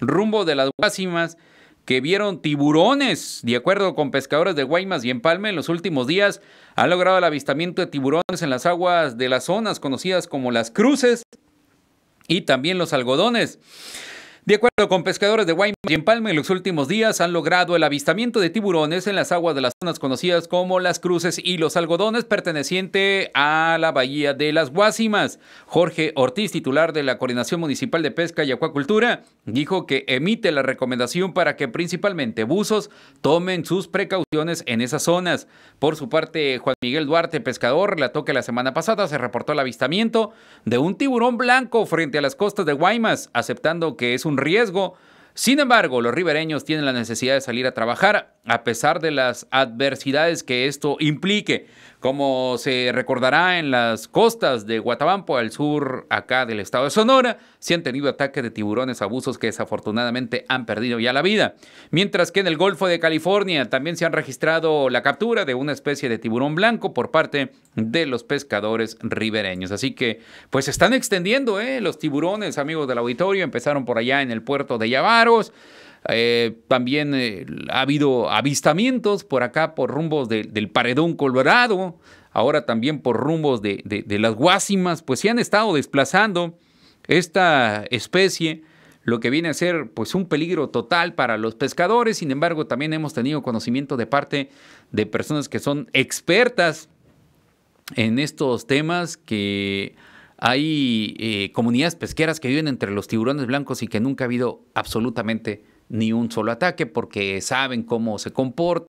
rumbo de las Guasimas que vieron tiburones, de acuerdo con pescadores de Guaymas y Empalme, en los últimos días han logrado el avistamiento de tiburones en las aguas de las zonas conocidas como las cruces y también los algodones. De acuerdo con pescadores de Guaymas y Empalme, en los últimos días han logrado el avistamiento de tiburones en las aguas de las zonas conocidas como las cruces y los algodones, perteneciente a la bahía de las Guásimas. Jorge Ortiz, titular de la Coordinación Municipal de Pesca y Acuacultura, dijo que emite la recomendación para que principalmente buzos tomen sus precauciones en esas zonas. Por su parte, Juan Miguel Duarte, pescador, relató que la semana pasada se reportó el avistamiento de un tiburón blanco frente a las costas de Guaymas, aceptando que es un riesgo. Sin embargo, los ribereños tienen la necesidad de salir a trabajar a pesar de las adversidades que esto implique. Como se recordará en las costas de Guatabampo, al sur acá del estado de Sonora, se han tenido ataques de tiburones abusos que desafortunadamente han perdido ya la vida. Mientras que en el Golfo de California también se han registrado la captura de una especie de tiburón blanco por parte de los pescadores ribereños. Así que pues se están extendiendo ¿eh? los tiburones, amigos del auditorio. Empezaron por allá en el puerto de Yavaros. Eh, también eh, ha habido avistamientos por acá, por rumbos del Paredón Colorado, ahora también por rumbos de, las Guásimas, pues se han estado desplazando esta especie lo que viene a ser pues un peligro total para los pescadores. Sin embargo, también hemos tenido conocimiento de parte de personas que son expertas en estos temas, que hay eh, comunidades pesqueras que viven entre los tiburones blancos y que nunca ha habido absolutamente ni un solo ataque porque saben cómo se comporta